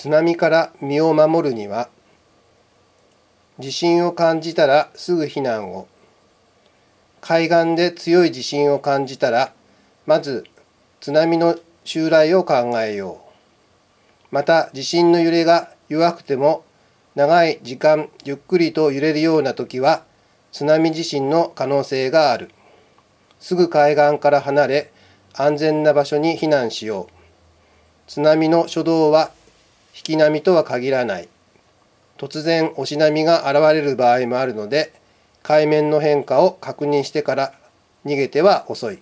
津波から身を守るには地震を感じたらすぐ避難を海岸で強い地震を感じたらまず津波の襲来を考えようまた地震の揺れが弱くても長い時間ゆっくりと揺れるような時は津波地震の可能性があるすぐ海岸から離れ安全な場所に避難しよう津波の初動は引き波とは限らない突然押し波が現れる場合もあるので海面の変化を確認してから逃げては遅い